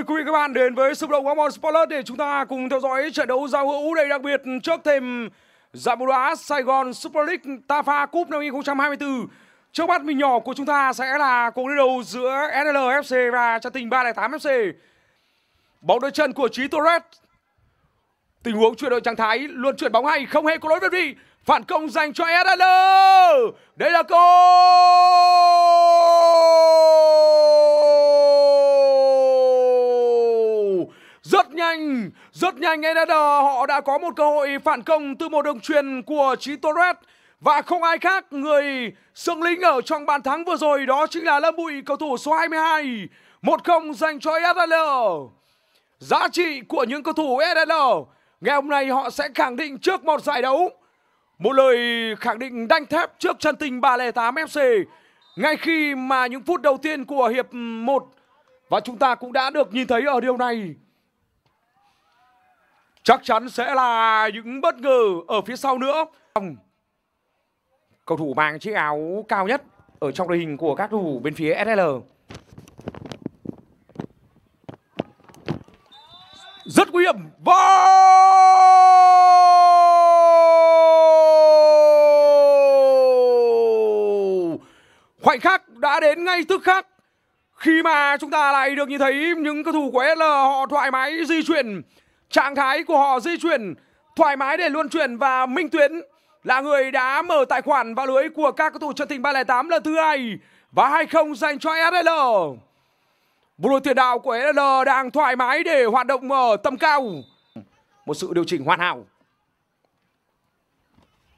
mời quý vị các bạn đến với xúc động Amon Sports để chúng ta cùng theo dõi trận đấu giao hữu đầy đặc biệt trước thềm giải bóng đá Sài Gòn Super League Tafa Cup năm 2024. Trước mắt mình nhỏ của chúng ta sẽ là cuộc đối đầu giữa SLFC và Trà Tình 308 FC. Bóng đôi chân của Chí Torres. Tình huống chuyển đổi trạng thái, luôn chuyển bóng hay, không hề có lỗi việt vị. Phản công dành cho SL. Đây là cô. Rất nhanh, rất nhanh NN họ đã có một cơ hội phản công từ một đường truyền của Chí Torres và không ai khác người sương lính ở trong bàn thắng vừa rồi đó chính là Lâm Bụi cầu thủ số 22 một không dành cho SL Giá trị của những cầu thủ SL Ngày hôm nay họ sẽ khẳng định trước một giải đấu Một lời khẳng định đanh thép trước chân tình 308 FC Ngay khi mà những phút đầu tiên của hiệp 1 Và chúng ta cũng đã được nhìn thấy ở điều này Chắc chắn sẽ là những bất ngờ ở phía sau nữa. Vâng. Cầu thủ mang chiếc áo cao nhất ở trong đội hình của các thủ bên phía SL. Rất nguy hiểm. Và vâng! khoảnh khắc đã đến ngay tức khắc khi mà chúng ta lại được nhìn thấy những cầu thủ của SL họ thoải mái di chuyển Trạng thái của họ di chuyển thoải mái để luân chuyển và Minh Tuyến là người đã mở tài khoản vào lưới của các cầu thủ trận tình 308 lần thứ hai và 2 không dành cho SL. Bộ đội tiền đạo của SL đang thoải mái để hoạt động ở tầm cao. Một sự điều chỉnh hoàn hảo.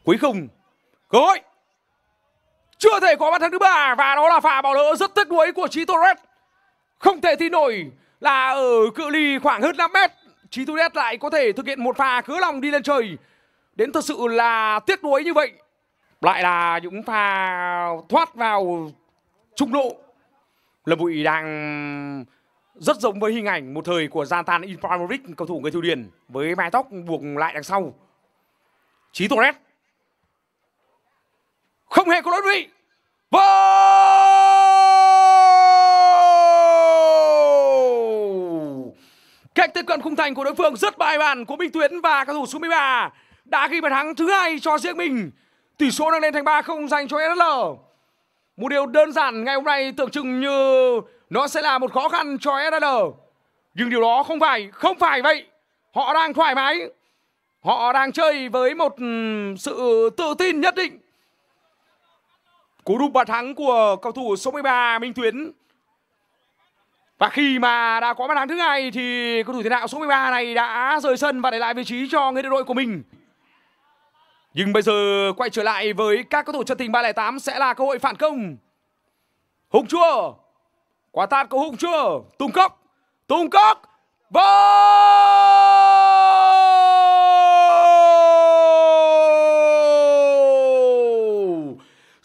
Quý khùng. Cơ hội. Chưa thể có bàn thắng thứ ba và đó là pha bỏ lỡ rất tiếc nuối của Chí Torres. Không thể thi nổi là ở cự ly khoảng hơn 5 mét Chí Thu Đét lại có thể thực hiện một pha cứa lòng đi lên trời Đến thật sự là tiếc nuối như vậy Lại là những pha thoát vào trung lộ Lâm Bụi đang rất giống với hình ảnh một thời của Zlatan Ibrahimovic cầu thủ người Thụy Điển với mái tóc buộc lại đằng sau. Chí Torres không hề có lỗi vị. Vâng! cách tiếp cận khung thành của đối phương rất bài bản của Minh Tuyến và cầu thủ số 13 đã ghi bàn thắng thứ hai cho riêng mình. Tỷ số đang lên thành 3-0 dành cho SL. Một điều đơn giản ngày hôm nay tưởng chừng như nó sẽ là một khó khăn cho SL. Nhưng điều đó không phải, không phải vậy. Họ đang thoải mái. Họ đang chơi với một ừ, sự tự tin nhất định. Cú đúp bàn thắng của cầu thủ số 13 Minh Tuyến và khi mà đã có bàn thắng thứ hai thì cầu thủ tiền đạo số 13 này đã rời sân và để lại vị trí cho người đội của mình. Nhưng bây giờ quay trở lại với các cầu thủ trận tình 308 sẽ là cơ hội phản công. Hùng chua. Quả tạt của Hùng chua. Tung cốc. Tung cốc. vâng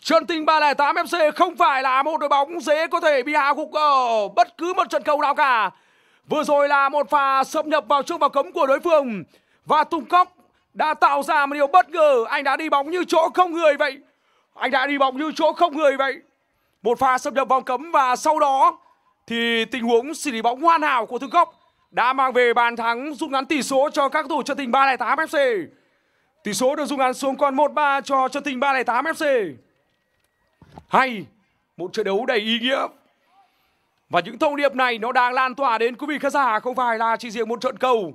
Trần tình 308 FC không phải là một đội bóng dễ có thể bị hạ gục ở bất cứ một trận cầu nào cả. Vừa rồi là một pha xâm nhập vào trước vào cấm của đối phương và Tung Cóc đã tạo ra một điều bất ngờ. Anh đã đi bóng như chỗ không người vậy. Anh đã đi bóng như chỗ không người vậy. Một pha xâm nhập vào cấm và sau đó thì tình huống xử lý bóng hoàn hảo của Tung Cóc đã mang về bàn thắng rút ngắn tỷ số cho các thủ Trần Tình 308 FC. Tỷ số được rút ngắn xuống còn 1-3 cho Trần Tình 308 FC hay một trận đấu đầy ý nghĩa và những thông điệp này nó đang lan tỏa đến quý vị khán giả không phải là chỉ riêng một trận cầu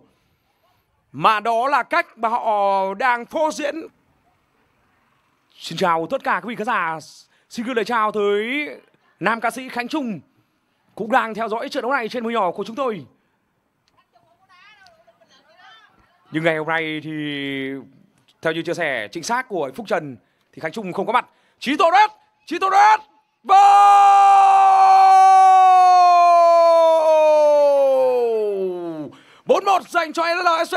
mà đó là cách mà họ đang phô diễn xin chào tất cả quý vị khán giả xin gửi lời chào tới nam ca sĩ khánh trung cũng đang theo dõi trận đấu này trên môi nhỏ của chúng tôi nhưng ngày hôm nay thì theo như chia sẻ chính xác của Phúc Trần thì Khánh Trung không có mặt. Chí Tô Đất Chí Tô Đoát vào bốn một dành cho LLSC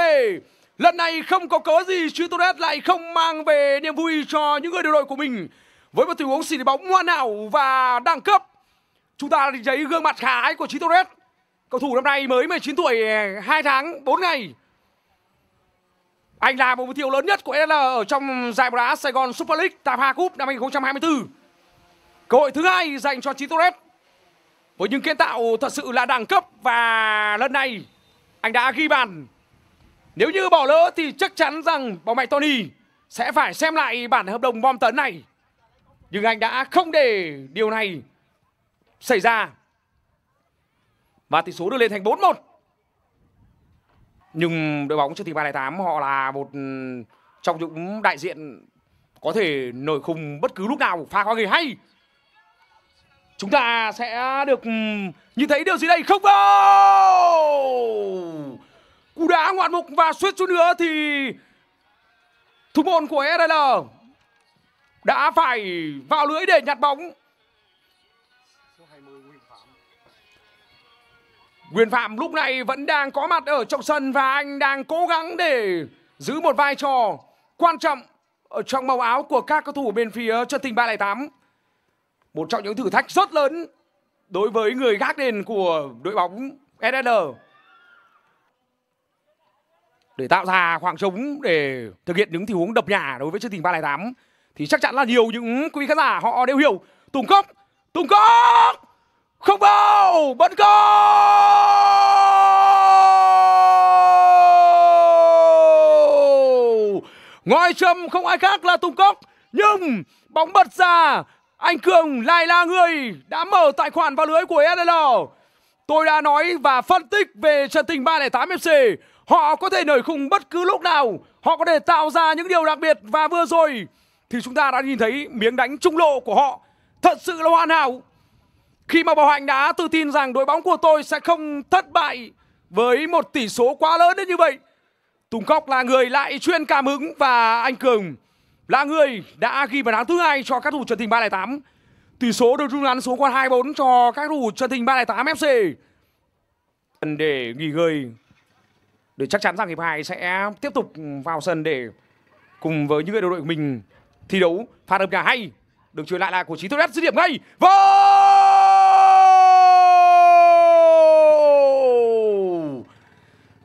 lần này không có cớ gì Chí lại không mang về niềm vui cho những người đồng đội của mình với một tình huống xỉ bóng hoàn hảo và đẳng cấp chúng ta thấy gương mặt khá của Chí cầu thủ năm nay mới 19 tuổi 2 tháng 4 ngày anh là một mục tiêu lớn nhất của SL ở trong giải bóng đá Sài Gòn Super League tại Hà Cup năm 2024. Cơ hội thứ hai dành cho Chí Torres với những kiến tạo thật sự là đẳng cấp và lần này anh đã ghi bàn. Nếu như bỏ lỡ thì chắc chắn rằng bóng mạnh Tony sẽ phải xem lại bản hợp đồng bom tấn này. Nhưng anh đã không để điều này xảy ra. Và tỷ số được lên thành 4-1. Nhưng đội bóng trên thị 308 họ là một ừ, trong những đại diện có thể nổi khùng bất cứ lúc nào pha quá người hay chúng ta sẽ được ừ, nhìn thấy điều gì đây không đâu cú đá ngoạn mục và suýt chút nữa thì thủ môn của SL đã phải vào lưới để nhặt bóng Nguyên Phạm lúc này vẫn đang có mặt ở trong sân và anh đang cố gắng để giữ một vai trò quan trọng ở trong màu áo của các cầu thủ bên phía chân tình 308 một trong những thử thách rất lớn đối với người gác đền của đội bóng SSL để tạo ra khoảng trống để thực hiện những tình huống đập nhà đối với chương trình 308 thì chắc chắn là nhiều những quý khán giả họ đều hiểu Tùng Cốc Tùng Cốc không vào bắn goal ngoài châm không ai khác là Tùng Cốc nhưng bóng bật ra anh Cường lại là người đã mở tài khoản vào lưới của SL. Tôi đã nói và phân tích về trận tình 308 FC. Họ có thể nổi khùng bất cứ lúc nào. Họ có thể tạo ra những điều đặc biệt. Và vừa rồi thì chúng ta đã nhìn thấy miếng đánh trung lộ của họ thật sự là hoàn hảo. Khi mà Bảo Hạnh đã tự tin rằng đội bóng của tôi sẽ không thất bại với một tỷ số quá lớn đến như vậy. Tùng Cóc là người lại chuyên cảm hứng và anh Cường là người đã ghi bàn thắng thứ hai cho các thủ Trần Thịnh 308. Tỷ số được rút ngắn xuống còn 24 cho các thủ Trần Thịnh 308 FC. Cần để nghỉ ngơi để chắc chắn rằng hiệp 2 sẽ tiếp tục vào sân để cùng với những người đồng đội của mình thi đấu phạt đập nhà hay được truyền lại là của Chí Tuấn Đét dứt điểm ngay vô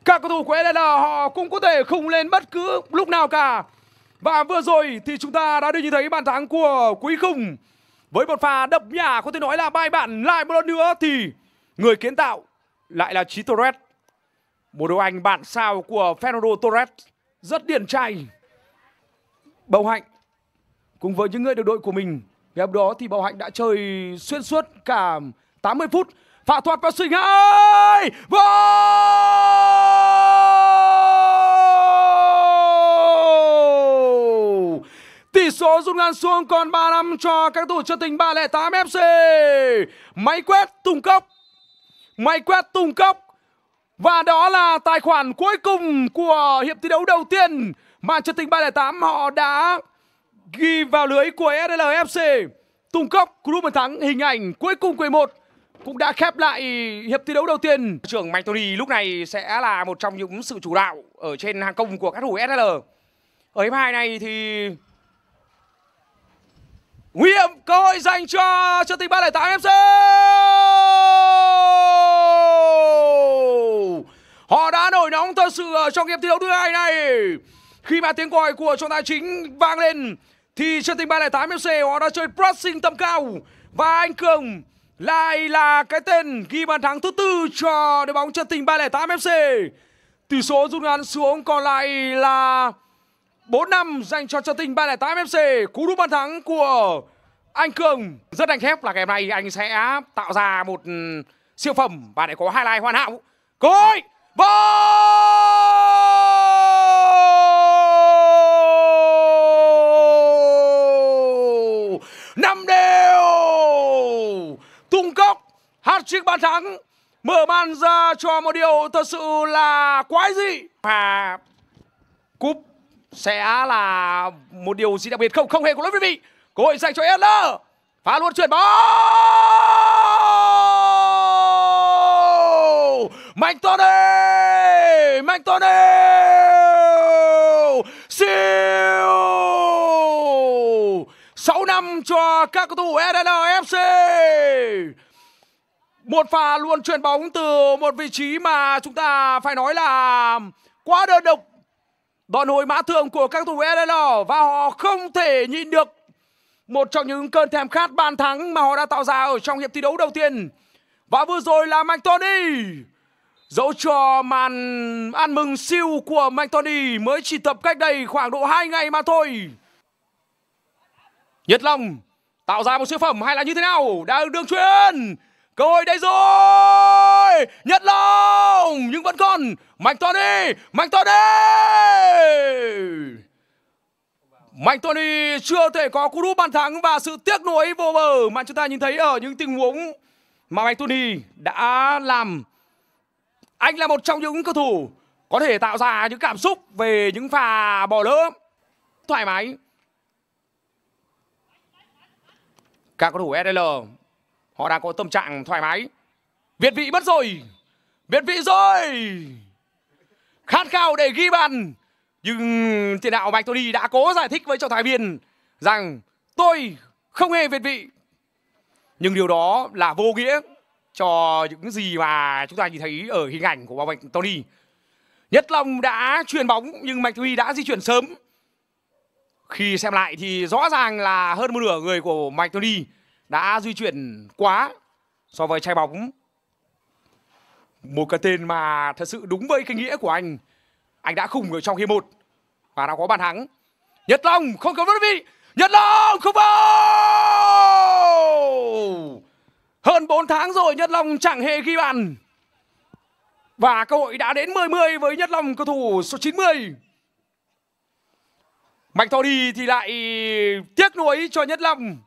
các cầu thủ của LL họ cũng có thể không lên bất cứ lúc nào cả và vừa rồi thì chúng ta đã được nhìn thấy bàn thắng của Quý Khùng với một pha đập nhà có thể nói là bài bản lại một lần nữa thì người kiến tạo lại là Chí Torres. Một đội anh bản sao của Fernando Torres rất điển trai. Bầu Hạnh cùng với những người đồng đội của mình ngày hôm đó thì Bầu Hạnh đã chơi xuyên suốt cả 80 phút. Phạt thuật và suy ngã. vâng số rút ngắn xuống còn 3 năm cho các thủ chân tình 308 FC. Máy quét tung cốc. Máy quét tung cốc. Và đó là tài khoản cuối cùng của hiệp thi đấu đầu tiên mà chân tình 308 họ đã ghi vào lưới của SLFC. Tung cốc Group bàn thắng hình ảnh cuối cùng của 1 cũng đã khép lại hiệp thi đấu đầu tiên. Trưởng Mạnh Tony lúc này sẽ là một trong những sự chủ đạo ở trên hàng công của các thủ SL. Ở hiệp 2 này thì nguy hiểm cơ hội dành cho cho tình ba lẻ tám fc họ đã nổi nóng thật sự trong game thi đấu thứ hai này khi mà tiếng còi của trọng tài chính vang lên thì trên tình 308 FC họ đã chơi pressing tầm cao và anh Cường lại là cái tên ghi bàn thắng thứ tư cho đội bóng chân tình 308 FC. Tỷ số rút ngắn xuống còn lại là 4 năm dành cho Trân Tinh 308 FC. Cú đúp bàn thắng của anh Cường rất đánh thép là ngày hôm nay anh sẽ tạo ra một ừ, siêu phẩm và để có hai like hoàn hảo. Cối! Vô! Năm đều! Tung cốc, hát chiếc bàn thắng mở màn ra cho một điều thật sự là quái dị. Và cúp sẽ là một điều gì đặc biệt không không hề có lỗi với vị cơ hội dành cho Esler phá luôn chuyển bóng mạnh Tony mạnh Tony siêu sáu năm cho các cầu thủ FC, một pha luôn chuyển bóng từ một vị trí mà chúng ta phải nói là quá đơn độc Đòn hồi mã thường của các thủ SL và họ không thể nhìn được một trong những cơn thèm khát bàn thắng mà họ đã tạo ra ở trong hiệp thi đấu đầu tiên. Và vừa rồi là Mạnh Tony Dẫu cho màn ăn mừng siêu của Mạnh Tony mới chỉ tập cách đây khoảng độ 2 ngày mà thôi. Nhất Long tạo ra một siêu phẩm hay là như thế nào? Đang đường truyền cơ hội đây rồi nhật long nhưng vẫn còn mạnh tony mạnh tony Mạnh Tony chưa thể có cú đúp bàn thắng và sự tiếc nuối vô bờ mà chúng ta nhìn thấy ở những tình huống mà Mạnh Tony đã làm. Anh là một trong những cầu thủ có thể tạo ra những cảm xúc về những pha bỏ lỡ thoải mái. Các cầu thủ SL Họ đang có tâm trạng thoải mái Việt vị mất rồi Việt vị rồi Khát khao để ghi bàn Nhưng tiền đạo Bạch Tony đã cố giải thích với trọng tài viên Rằng tôi không hề Việt vị Nhưng điều đó là vô nghĩa Cho những gì mà chúng ta nhìn thấy ở hình ảnh của Bạch Tony Nhất Long đã chuyền bóng nhưng Bạch Tony đã di chuyển sớm khi xem lại thì rõ ràng là hơn một nửa người của Mike Tony đã di chuyển quá so với trái bóng một cái tên mà thật sự đúng với cái nghĩa của anh anh đã khủng ở trong hiệp một và đã có bàn thắng nhật long không có đơn vị nhật long không vào hơn 4 tháng rồi nhật long chẳng hề ghi bàn và cơ hội đã đến 10-10 với Nhất Long cầu thủ số 90 mạch Thọ đi thì lại tiếc nuối cho Nhất Long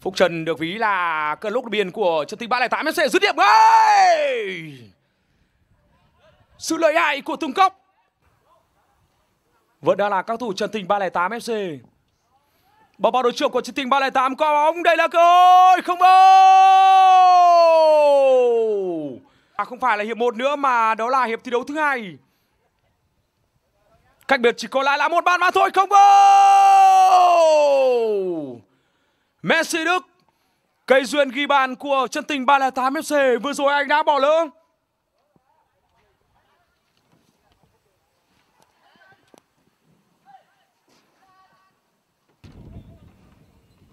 Phúc Trần được ví là cơn lốc biên của trận tình 308 FC dứt điểm ngay. Sự lợi hại của Tùng Cốc. Vẫn đang là các thủ trận tình 308 FC. Bảo bao đội trưởng của trận tình 308 qua bóng đây là cơ hội không đâu. À, không phải là hiệp 1 nữa mà đó là hiệp thi đấu thứ hai. Cách biệt chỉ còn lại là một bàn mà thôi không đâu. Messi Đức Cây duyên ghi bàn của chân tình 308 FC Vừa rồi anh đã bỏ lỡ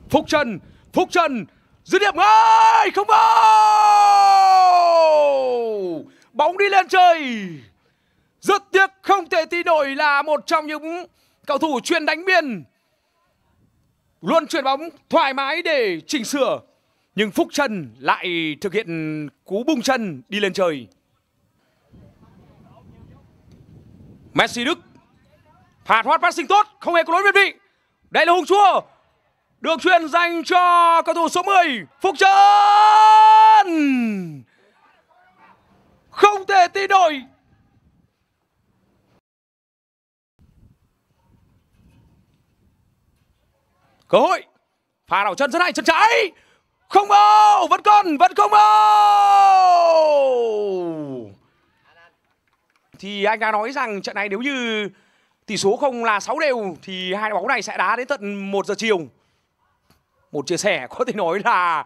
Phúc Trần Phúc Trần dứt điểm ngay không vào bóng đi lên trời rất tiếc không thể thi đổi là một trong những cầu thủ chuyên đánh biên luôn chuyển bóng thoải mái để chỉnh sửa nhưng Phúc Trần lại thực hiện cú bung chân đi lên trời. Messi Đức phạt phát passing tốt, không hề có lỗi biệt vị. Đây là Hùng Chua. Được truyền dành cho cầu thủ số 10 Phúc Trần. Không thể tin nổi cơ hội pha đảo chân rất hay chân trái không bao vẫn còn vẫn không bao thì anh đã nói rằng trận này nếu như tỷ số không là 6 đều thì hai bóng này sẽ đá đến tận 1 giờ chiều một chia sẻ có thể nói là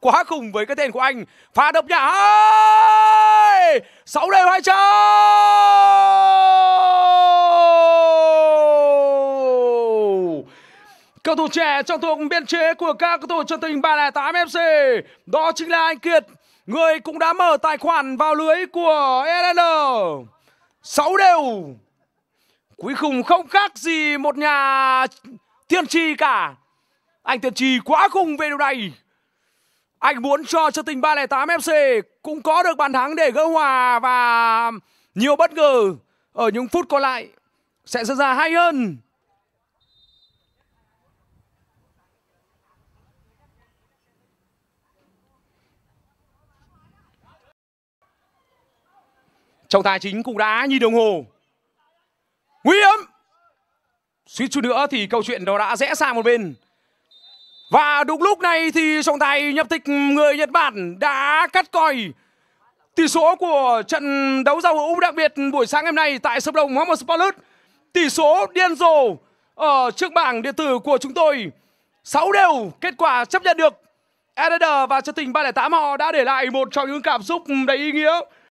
quá khủng với cái tên của anh pha độc nhà hai sáu đều hai chân Cầu thủ trẻ trong thuộc biên chế của các cầu thủ chân tình 308 FC Đó chính là anh Kiệt Người cũng đã mở tài khoản vào lưới của SL e 6 đều Cuối cùng không khác gì một nhà tiên tri cả Anh tiên tri quá khung về điều này Anh muốn cho cho tình 308 FC cũng có được bàn thắng để gỡ hòa và nhiều bất ngờ ở những phút còn lại sẽ diễn ra hay hơn trọng tài chính cũng đã nhìn đồng hồ nguy hiểm suýt chút nữa thì câu chuyện đó đã rẽ sang một bên và đúng lúc này thì trọng tài nhập tịch người Nhật Bản đã cắt còi tỷ số của trận đấu giao hữu đặc biệt buổi sáng hôm nay tại sân đồng Hammer Sports. Tỷ số điên rồ ở trước bảng điện tử của chúng tôi. 6 đều kết quả chấp nhận được. Eder và Trân Tình 308 họ đã để lại một trong những cảm xúc đầy ý nghĩa